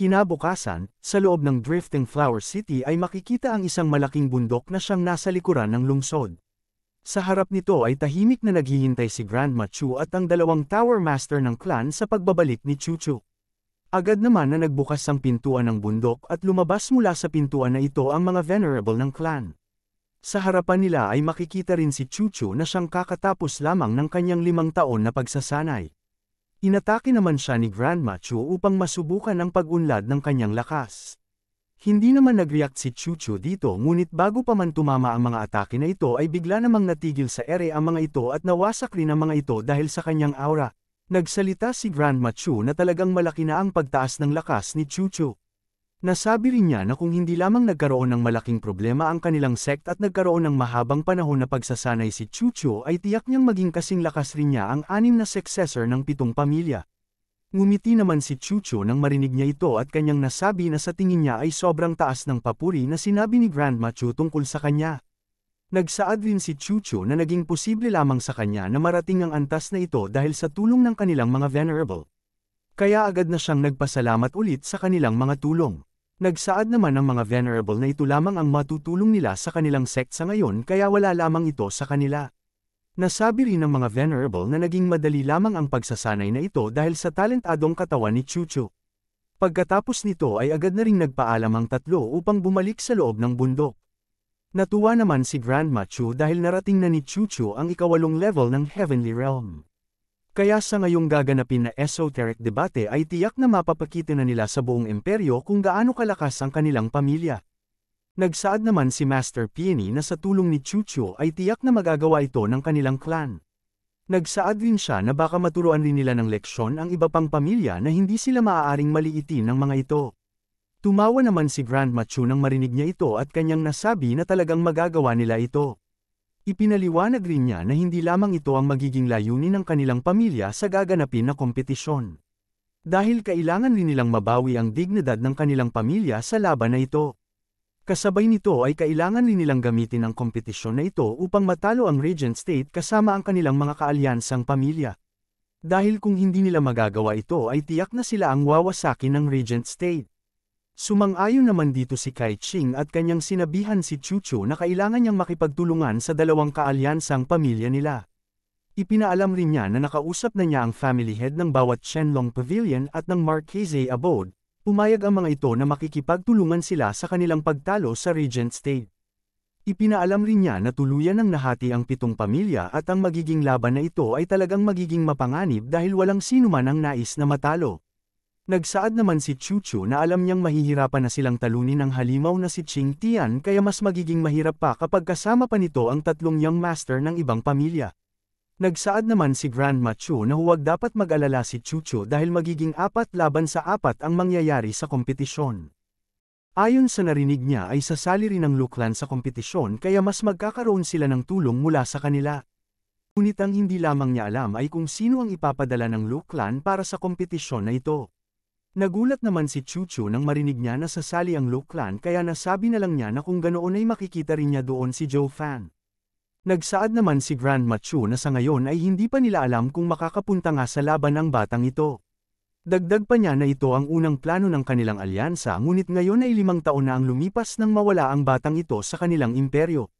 Kinabukasan, sa loob ng drifting Flower City ay makikita ang isang malaking bundok na siyang nasa likuran ng lungsod. Sa harap nito ay tahimik na naghihintay si Grandma Chu at ang dalawang Tower Master ng clan sa pagbabalik ni Chu Chu. Agad naman na nagbukas ang pintuan ng bundok at lumabas mula sa pintuan na ito ang mga venerable ng clan. Sa harapan nila ay makikita rin si Chuchu na siyang kakatapos lamang ng kanyang limang taon na pagsasanay. Inatake naman siya ni Grandma Chu upang masubukan ang pag-unlad ng kanyang lakas. Hindi naman nag-react si Chuchu dito ngunit bago pa man tumama ang mga atake na ito ay bigla namang natigil sa ere ang mga ito at nawasak rin ang mga ito dahil sa kanyang aura. Nagsalita si Grandma Chu na talagang malaki na ang pagtaas ng lakas ni Chuchu. Nasabi rin niya na kung hindi lamang nagkaroon ng malaking problema ang kanilang sect at nagkaroon ng mahabang panahon na pagsasanay si Chucho ay tiyak niyang maging kasing lakas rin niya ang anim na successor ng pitong pamilya. Ngumiti naman si Chucho nang marinig niya ito at kanyang nasabi na sa tingin niya ay sobrang taas ng papuri na sinabi ni Grandma Chu tungkol sa kanya. Nagsaad rin si Chucho na naging posible lamang sa kanya na marating ang antas na ito dahil sa tulong ng kanilang mga venerable. Kaya agad na siyang nagpasalamat ulit sa kanilang mga tulong. Nagsaad naman ang mga venerable na ito lamang ang matutulong nila sa kanilang sect sa ngayon kaya wala lamang ito sa kanila. Nasabi rin ng mga venerable na naging madali lamang ang pagsasanay na ito dahil sa talentadong katawan ni Chuchu. Pagkatapos nito ay agad na ring nagpaalam ang tatlo upang bumalik sa loob ng bundok. Natuwa naman si Grandma Chu dahil narating na ni Chuchu ang ikawalong level ng Heavenly Realm. Kaya sa ngayong gaganapin na esoteric debate ay tiyak na mapapakita na nila sa buong imperyo kung gaano kalakas ang kanilang pamilya. Nagsaad naman si Master Peony na sa tulong ni Chucho ay tiyak na magagawa ito ng kanilang clan. Nagsaad din siya na baka maturuan rin nila ng leksyon ang iba pang pamilya na hindi sila maaaring maliitin ng mga ito. Tumawa naman si Grand Chu nang marinig niya ito at kanyang nasabi na talagang magagawa nila ito. Ipinaliwanag rin niya na hindi lamang ito ang magiging layunin ng kanilang pamilya sa gaganapin na kompetisyon. Dahil kailangan rin nilang mabawi ang dignidad ng kanilang pamilya sa laban na ito. Kasabay nito ay kailangan rin nilang gamitin ang kompetisyon na ito upang matalo ang Regent State kasama ang kanilang mga kaalyansang pamilya. Dahil kung hindi nila magagawa ito ay tiyak na sila ang wawasakin ng Regent State. Sumang-ayon naman dito si Kai Ching at kanyang sinabihan si Chu Chu na kailangan niyang makipagtulungan sa dalawang kaalyansang pamilya nila. Ipinaalam rin niya na nakausap na niya ang family head ng bawat Shenlong Pavilion at ng Marquese Abode, pumayag ang mga ito na makikipagtulungan sila sa kanilang pagtalo sa Regent State. Ipinaalam rin niya na tuluyan ng nahati ang pitong pamilya at ang magiging laban na ito ay talagang magiging mapanganib dahil walang sinuman ang nais na matalo. Nagsaad naman si Chuchu na alam niyang mahihirapan na silang talunin ang halimaw na si Ching Tian kaya mas magiging mahirap pa kapag kasama pa nito ang tatlong young master ng ibang pamilya. Nagsaad naman si Grandma Chu na huwag dapat mag-alala si Chuchu dahil magiging apat laban sa apat ang mangyayari sa kompetisyon. Ayon sa narinig niya ay sasali rin ang Luklan sa kompetisyon kaya mas magkakaroon sila ng tulong mula sa kanila. Ngunit ang hindi lamang niya alam ay kung sino ang ipapadala ng Luklan para sa kompetisyon na ito. Nagulat naman si Chuchu nang marinig niya na sasali ang Luke clan kaya nasabi na lang niya na kung ganoon ay makikita rin niya doon si Joe Fan. Nagsaad naman si Grandma Chu na sa ngayon ay hindi pa nila alam kung makakapunta nga sa laban ang batang ito. Dagdag pa niya na ito ang unang plano ng kanilang alyansa ngunit ngayon ay limang taon na ang lumipas nang mawala ang batang ito sa kanilang imperyo.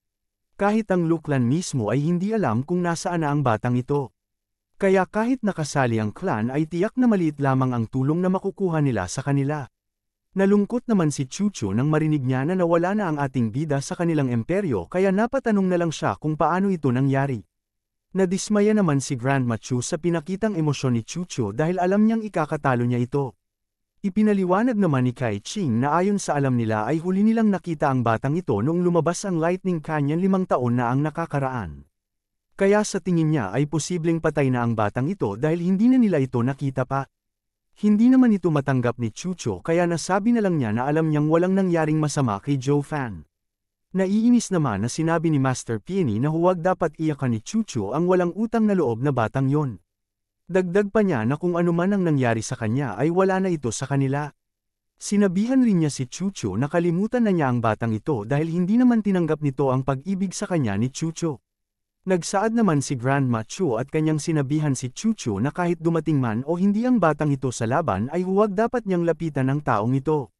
Kahit ang Luklan mismo ay hindi alam kung nasaan na ang batang ito. Kaya kahit nakasali ang clan ay tiyak na maliit lamang ang tulong na makukuha nila sa kanila. Nalungkot naman si Chucho nang marinig niya na nawala na ang ating bida sa kanilang imperyo kaya napatanong na lang siya kung paano ito nangyari. Nadismaya naman si Grandma Chu sa pinakitang emosyon ni Chucho dahil alam niyang ikakatalo niya ito. Ipinaliwanag naman ni Kai Ching na ayon sa alam nila ay huli nilang nakita ang batang ito noong lumabas ang Lightning Canyon limang taon na ang nakakaraan. Kaya sa tingin niya ay posibleng patay na ang batang ito dahil hindi na nila ito nakita pa. Hindi naman ito matanggap ni Chucho kaya nasabi na lang niya na alam niyang walang nangyaring masama kay Joe Fan. Naiinis naman na sinabi ni Master Peony na huwag dapat iyakan ni Chucho ang walang utang na loob na batang yon. Dagdag pa niya na kung ano man ang nangyari sa kanya ay wala na ito sa kanila. Sinabihan rin niya si Chucho na kalimutan na niya ang batang ito dahil hindi naman tinanggap nito ang pag-ibig sa kanya ni Chucho. Nagsaad naman si Grandma Chu at kanyang sinabihan si Chu Chu na kahit dumating man o hindi ang batang ito sa laban ay huwag dapat niyang lapitan ang taong ito.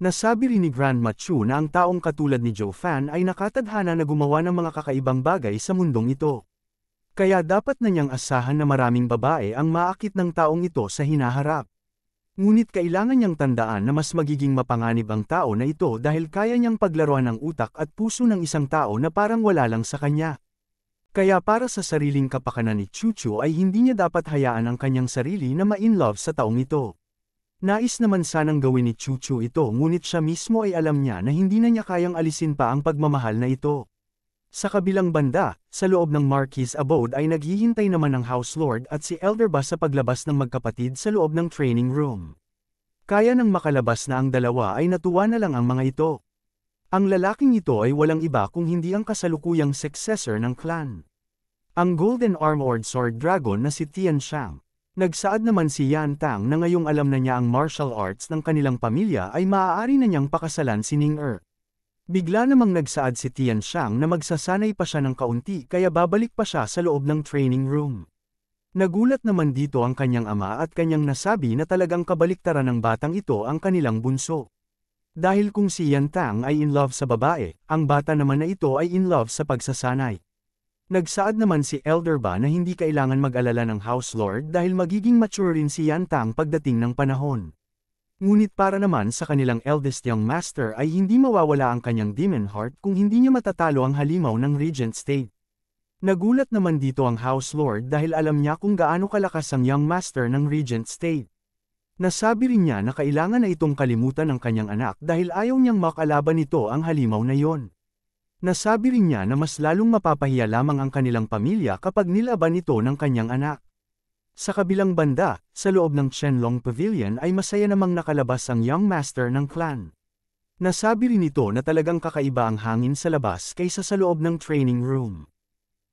Nasabi rin ni Grandma Chu na ang taong katulad ni Joe Fan ay nakatadhana na gumawa ng mga kakaibang bagay sa mundong ito. Kaya dapat na niyang asahan na maraming babae ang maakit ng taong ito sa hinaharap. Ngunit kailangan niyang tandaan na mas magiging mapanganib ang tao na ito dahil kaya niyang paglaruan ng utak at puso ng isang tao na parang wala lang sa kanya. Kaya para sa sariling kapakanan ni Chuchu ay hindi niya dapat hayaan ang kanyang sarili na ma-inlove sa taong ito. Nais naman sanang gawin ni Chuchu ito ngunit siya mismo ay alam niya na hindi na niya kayang alisin pa ang pagmamahal na ito. Sa kabilang banda, sa loob ng Marquis Abode ay naghihintay naman ang House Lord at si Elder Bass sa paglabas ng magkapatid sa loob ng training room. Kaya nang makalabas na ang dalawa ay natuwa na lang ang mga ito. Ang lalaking ito ay walang iba kung hindi ang kasalukuyang successor ng clan. Ang Golden Armored Sword Dragon na si Tian Shang. Nagsaad naman si Yan Tang na ngayong alam na niya ang martial arts ng kanilang pamilya ay maaari na niyang pakasalan si Ning Er. Bigla namang nagsaad si Tian Shang na magsasanay pa siya ng kaunti kaya babalik pa siya sa loob ng training room. Nagulat naman dito ang kanyang ama at kanyang nasabi na talagang kabaliktaran ng batang ito ang kanilang bunso. Dahil kung si Yan ay in love sa babae, ang bata naman na ito ay in love sa pagsasanay. Nagsaad naman si Elder Ba na hindi kailangan mag-alala ng House Lord dahil magiging mature rin si Yan pagdating ng panahon. Ngunit para naman sa kanilang eldest young master ay hindi mawawala ang kanyang demon heart kung hindi niya matatalo ang halimaw ng regent state. Nagulat naman dito ang House Lord dahil alam niya kung gaano kalakas ang young master ng regent state. Nasabi rin niya na kailangan na itong kalimutan ng kanyang anak dahil ayaw niyang makalaban ito ang halimaw na iyon. Nasabi rin niya na mas lalong mapapahiya lamang ang kanilang pamilya kapag nilaban ito ng kanyang anak. Sa kabilang banda, sa loob ng Shenlong Pavilion ay masaya namang nakalabas ang young master ng clan. Nasabi rin ito na talagang kakaiba ang hangin sa labas kaysa sa loob ng training room.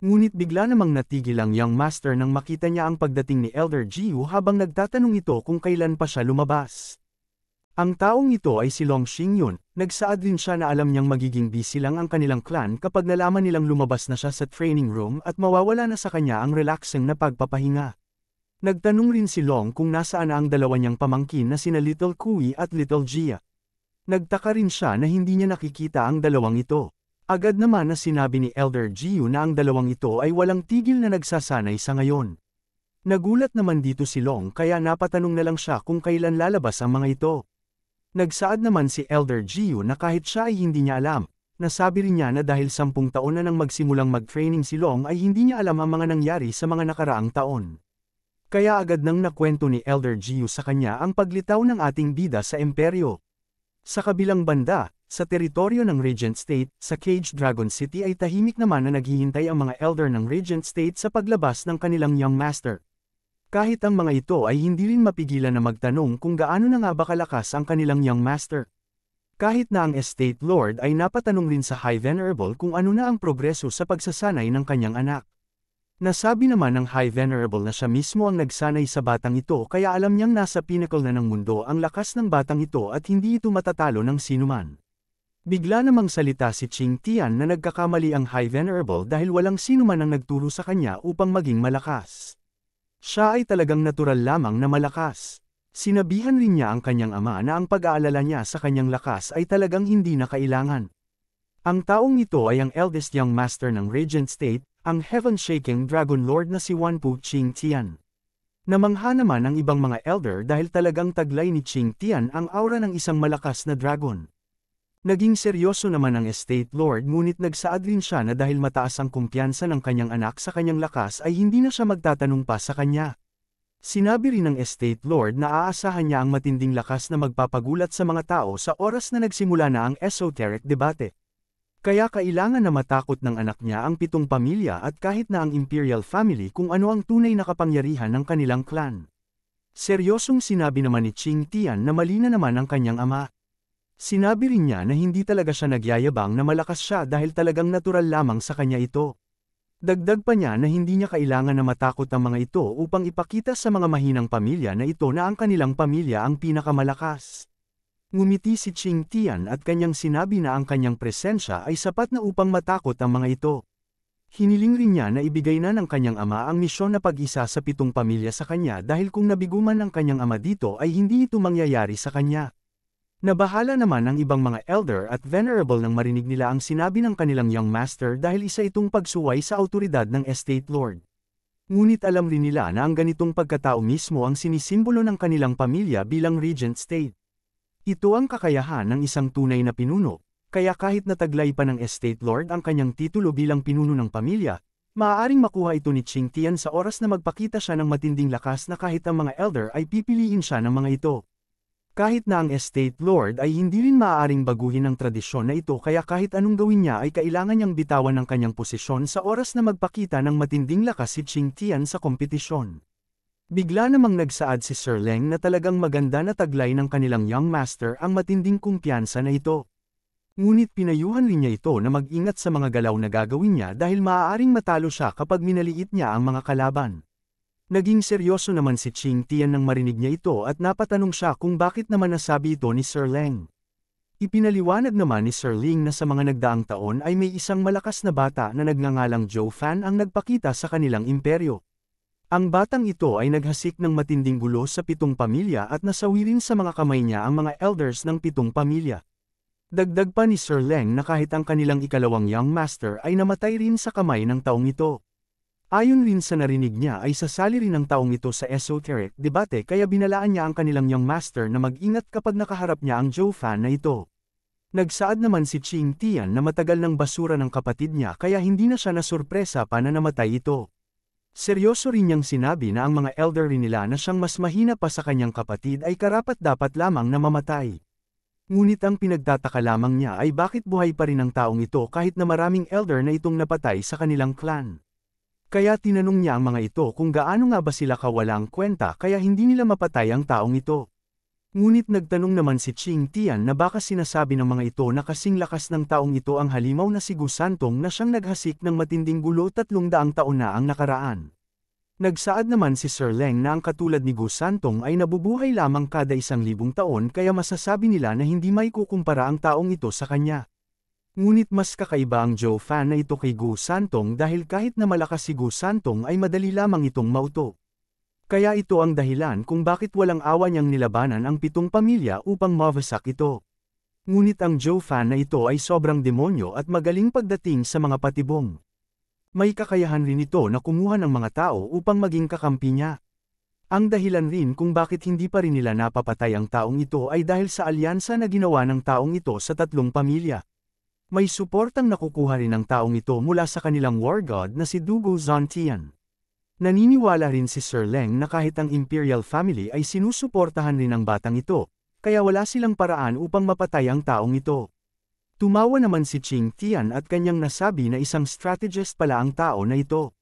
Ngunit bigla namang natigil ang young master nang makita niya ang pagdating ni Elder Jiu habang nagtatanong ito kung kailan pa siya lumabas. Ang taong ito ay si Long Xingyun, nagsaad din siya na alam niyang magiging busy lang ang kanilang clan kapag nalaman nilang lumabas na siya sa training room at mawawala na sa kanya ang relaxing na pagpapahinga. Nagtanong rin si Long kung nasaan na ang dalawa niyang pamangkin na sina Little Kui at Little Jia. Nagtaka rin siya na hindi niya nakikita ang dalawang ito. Agad naman na sinabi ni Elder Giyu na ang dalawang ito ay walang tigil na nagsasanay sa ngayon. Nagulat naman dito si Long kaya napatanong na lang siya kung kailan lalabas ang mga ito. Nagsaad naman si Elder Giyu na kahit siya ay hindi niya alam, nasabi rin niya na dahil sampung taon na nang magsimulang mag-training si Long ay hindi niya alam ang mga nangyari sa mga nakaraang taon. Kaya agad nang nakwento ni Elder Giyu sa kanya ang paglitaw ng ating bida sa imperyo. Sa kabilang banda, sa teritoryo ng Regent State, sa Cage Dragon City ay tahimik naman na naghihintay ang mga elder ng Regent State sa paglabas ng kanilang young master. Kahit ang mga ito ay hindi rin mapigilan na magtanong kung gaano na nga ba kalakas ang kanilang young master. Kahit na ang estate lord ay napatanong rin sa High Venerable kung ano na ang progreso sa pagsasanay ng kanyang anak. Nasabi naman ng High Venerable na siya mismo ang nagsanay sa batang ito kaya alam niyang nasa pinnacle na ng mundo ang lakas ng batang ito at hindi ito matatalo ng sinuman. Bigla namang salita si Ching Tian na nagkakamali ang High Venerable dahil walang sino man ang nagturo sa kanya upang maging malakas. Siya ay talagang natural lamang na malakas. Sinabihan rin niya ang kanyang ama na ang pag-aalala niya sa kanyang lakas ay talagang hindi na kailangan. Ang taong ito ay ang eldest young master ng Regent State, ang heaven-shaking Dragon Lord na si Wanpu Ching Tian. Namangha naman ang ibang mga elder dahil talagang taglay ni Ching Tian ang aura ng isang malakas na dragon. Naging seryoso naman ang estate lord ngunit nagsaad rin siya na dahil mataas ang kumpiyansa ng kanyang anak sa kanyang lakas ay hindi na siya magtatanong pa sa kanya. Sinabi rin ng estate lord na aasahan niya ang matinding lakas na magpapagulat sa mga tao sa oras na nagsimula na ang esoteric debate. Kaya kailangan na matakot ng anak niya ang pitong pamilya at kahit na ang imperial family kung ano ang tunay na kapangyarihan ng kanilang clan. Seryosong sinabi naman ni Ching Tian na mali na naman ang kanyang ama. Sinabi rin niya na hindi talaga siya nagyayabang na malakas siya dahil talagang natural lamang sa kanya ito. Dagdag pa niya na hindi niya kailangan na matakot ang mga ito upang ipakita sa mga mahinang pamilya na ito na ang kanilang pamilya ang pinakamalakas. Ngumiti si Ching Tian at kanyang sinabi na ang kanyang presensya ay sapat na upang matakot ang mga ito. Hiniling rin niya na ibigay na ng kanyang ama ang misyon na pag-isa sa pitong pamilya sa kanya dahil kung nabiguman ang kanyang ama dito ay hindi ito mangyayari sa kanya. Nabahala naman ang ibang mga elder at venerable nang marinig nila ang sinabi ng kanilang young master dahil isa itong pagsuway sa autoridad ng estate lord. Ngunit alam rin nila na ang ganitong pagkatao mismo ang sinisimbolo ng kanilang pamilya bilang regent state. Ito ang kakayahan ng isang tunay na pinuno, kaya kahit nataglay pa ng estate lord ang kanyang titulo bilang pinuno ng pamilya, maaaring makuha ito ni Qing Tian sa oras na magpakita siya ng matinding lakas na kahit ang mga elder ay pipiliin siya ng mga ito. Kahit na ang estate lord ay hindi rin maaaring baguhin ang tradisyon na ito kaya kahit anong gawin niya ay kailangan niyang bitawan ang kanyang posisyon sa oras na magpakita ng matinding lakas si Ching Tian sa kompetisyon. Bigla namang nagsaad si Sir Leng na talagang maganda na taglay ng kanilang young master ang matinding kumpiyansa na ito. Ngunit pinayuhan rin niya ito na mag-ingat sa mga galaw na gagawin niya dahil maaaring matalo siya kapag minaliit niya ang mga kalaban. Naging seryoso naman si Ching Tian nang marinig niya ito at napatanong siya kung bakit naman nasabi ito ni Sir Leng. Ipinaliwanag naman ni Sir Ling na sa mga nagdaang taon ay may isang malakas na bata na nagngangalang Joe Fan ang nagpakita sa kanilang imperyo. Ang batang ito ay naghasik ng matinding gulo sa pitong pamilya at nasawi rin sa mga kamay niya ang mga elders ng pitong pamilya. Dagdag pa ni Sir Leng na kahit ang kanilang ikalawang young master ay namatay rin sa kamay ng taong ito. Ayon rin sa narinig niya ay sasali rin ang taong ito sa esoteric debate kaya binalaan niya ang kanilang young master na mag-ingat kapag nakaharap niya ang Joe fan na ito. Nagsaad naman si Ching Tian na matagal ng basura ng kapatid niya kaya hindi na siya nasurpresa pa na namatay ito. Seryoso rin niyang sinabi na ang mga elder rin nila na siyang mas mahina pa sa kanyang kapatid ay karapat dapat lamang na mamatay. Ngunit ang pinagtataka lamang niya ay bakit buhay pa rin ang taong ito kahit na maraming elder na itong napatay sa kanilang clan. Kaya tinanong niya ang mga ito kung gaano nga ba sila kawalang kwenta kaya hindi nila mapatay ang taong ito. Ngunit nagtanong naman si Ching Tian na baka sinasabi ng mga ito na kasing lakas ng taong ito ang halimaw na si Gusantong na siyang naghasik ng matinding gulo tatlong daang taon na ang nakaraan. Nagsaad naman si Sir Leng na ang katulad ni Gusantong ay nabubuhay lamang kada isang libong taon kaya masasabi nila na hindi may kukumpara ang taong ito sa kanya. Ngunit mas kakaiba ang Joe fan na ito kay Gu Santong dahil kahit na malakas si Gu Santong ay madali lamang itong mauto. Kaya ito ang dahilan kung bakit walang awa niyang nilabanan ang pitong pamilya upang mawasak ito. Ngunit ang Joe fan na ito ay sobrang demonyo at magaling pagdating sa mga patibong. May kakayahan rin ito na kumuha ng mga tao upang maging kakampi niya. Ang dahilan rin kung bakit hindi pa rin nila napapatay ang taong ito ay dahil sa alyansa na ginawa ng taong ito sa tatlong pamilya. May suportang nakukuha rin ng taong ito mula sa kanilang war god na si Dugo Zantian. Naniniwala rin si Sir Leng na kahit ang Imperial Family ay sinusuportahan rin ang batang ito, kaya wala silang paraan upang mapatay ang taong ito. Tumawa naman si Ching Tian at kanyang nasabi na isang strategist pala ang tao na ito.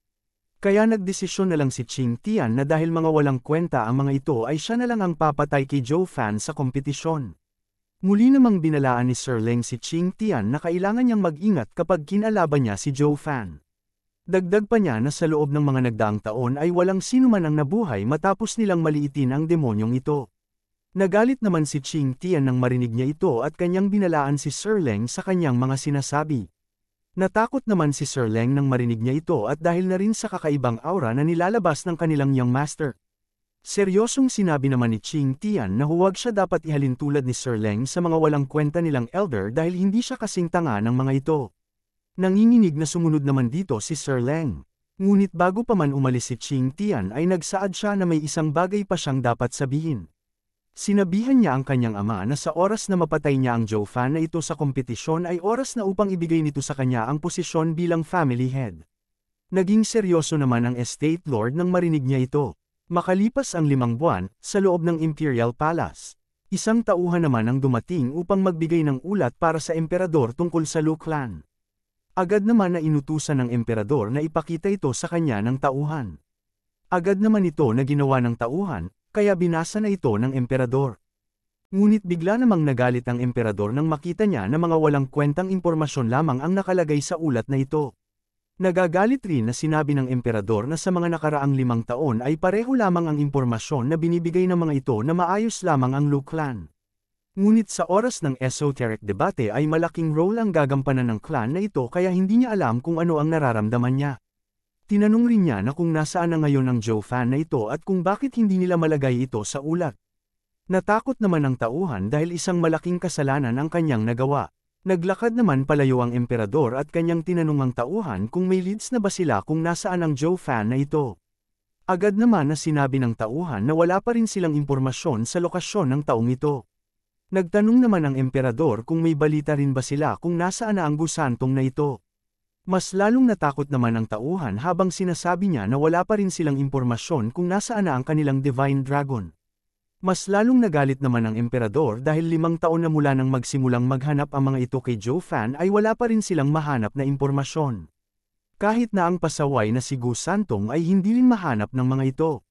Kaya nagdesisyon na lang si Ching Tian na dahil mga walang kwenta ang mga ito ay siya na lang ang papatay kay Joe Fan sa kompetisyon. Muli namang binalaan ni Sir Leng si Ching Tian na kailangan niyang mag-ingat kapag kinalaban niya si Zhou Fan. Dagdag pa niya na sa loob ng mga nagdaang taon ay walang sinuman ang nabuhay matapos nilang maliitin ang demonyong ito. Nagalit naman si Ching Tian nang marinig niya ito at kanyang binalaan si Sir Leng sa kanyang mga sinasabi. Natakot naman si Sir Leng nang marinig niya ito at dahil na rin sa kakaibang aura na nilalabas ng kanilang young master. Seryosong sinabi naman ni Ching Tian na huwag siya dapat ihalin tulad ni Sir Leng sa mga walang kwenta nilang elder dahil hindi siya kasing tanga ng mga ito. Nanginginig na sumunod naman dito si Sir Leng. Ngunit bago pa man umalis si Ching Tian ay nagsaad siya na may isang bagay pa siyang dapat sabihin. Sinabihan niya ang kanyang ama na sa oras na mapatay niya ang Joe Fan na ito sa kompetisyon ay oras na upang ibigay nito sa kanya ang posisyon bilang family head. Naging seryoso naman ang estate lord nang marinig niya ito. Makalipas ang limang buwan, sa loob ng Imperial Palace, isang tauhan naman ang dumating upang magbigay ng ulat para sa emperador tungkol sa Lu clan. Agad naman na inutusan ng emperador na ipakita ito sa kanya ng tauhan. Agad naman ito na ginawa ng tauhan, kaya binasa na ito ng emperador. Ngunit bigla namang nagalit ang emperador nang makita niya na mga walang kwentang impormasyon lamang ang nakalagay sa ulat na ito. Nagagalit rin na sinabi ng emperador na sa mga nakaraang limang taon ay pareho lamang ang impormasyon na binibigay ng mga ito na maayos lamang ang Luclan. Ngunit sa oras ng esoteric debate ay malaking role ang gagampanan ng clan na ito kaya hindi niya alam kung ano ang nararamdaman niya. Tinanong rin niya na kung nasaan na ngayon ang Joe fan na ito at kung bakit hindi nila malagay ito sa ulat. Natakot naman ang tauhan dahil isang malaking kasalanan ang kanyang nagawa. Naglakad naman palayo ang emperador at kanyang tinanong ang tauhan kung may leads na ba sila kung nasaan ang Joe fan na ito. Agad naman na sinabi ng tauhan na wala pa rin silang impormasyon sa lokasyon ng taong ito. Nagtanong naman ang emperador kung may balita rin ba sila kung nasaan na ang gusantong na ito. Mas lalong natakot naman ang tauhan habang sinasabi niya na wala pa rin silang impormasyon kung nasaan na ang kanilang Divine Dragon. Mas lalong nagalit naman ang emperador dahil limang taon na mula nang magsimulang maghanap ang mga ito kay Joe Fan ay wala pa rin silang mahanap na impormasyon. Kahit na ang pasaway na si Gu Santong ay hindi rin mahanap ng mga ito.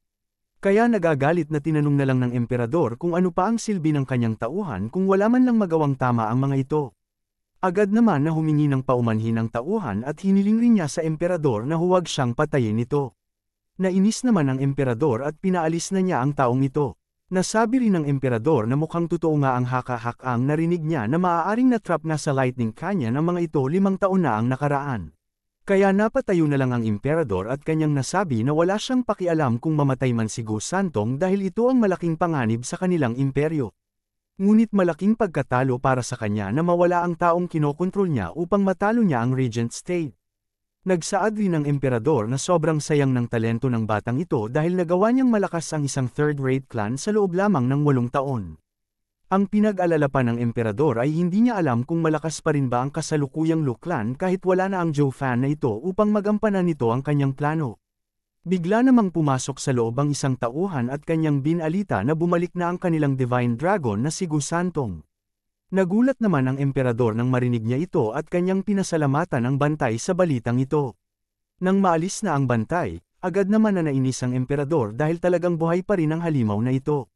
Kaya nagagalit na tinanong na lang ng emperador kung ano pa ang silbi ng kanyang tauhan kung wala man lang magawang tama ang mga ito. Agad naman na humingi ng paumanhin ang tauhan at hiniling rin niya sa emperador na huwag siyang patayin ito. Nainis naman ang emperador at pinaalis na niya ang taong ito. Nasabi rin ng emperador na mukhang totoo nga ang haka-hakaang narinig niya na maaaring natrap nga sa lightning kanya ng mga ito limang taon na ang nakaraan. Kaya napatayo na lang ang emperador at kanyang nasabi na wala siyang pakialam kung mamatay man si Go Santong dahil ito ang malaking panganib sa kanilang imperyo. Ngunit malaking pagkatalo para sa kanya na mawala ang taong kinokontrol niya upang matalo niya ang regent state. Nagsaad rin ang emperador na sobrang sayang ng talento ng batang ito dahil nagawa niyang malakas ang isang third-rate clan sa loob lamang ng walong taon. Ang pinag-alala pa ng emperador ay hindi niya alam kung malakas pa rin ba ang kasalukuyang Lu clan kahit wala na ang Zhou fan na ito upang magampanan nito ang kanyang plano. Bigla namang pumasok sa loob ang isang tauhan at kanyang binalita na bumalik na ang kanilang divine dragon na si Gusantong. Nagulat naman ang emperador nang marinig niya ito at kanyang pinasalamatan ang bantay sa balitang ito. Nang maalis na ang bantay, agad naman na nainis ang emperador dahil talagang buhay pa rin ang halimaw na ito.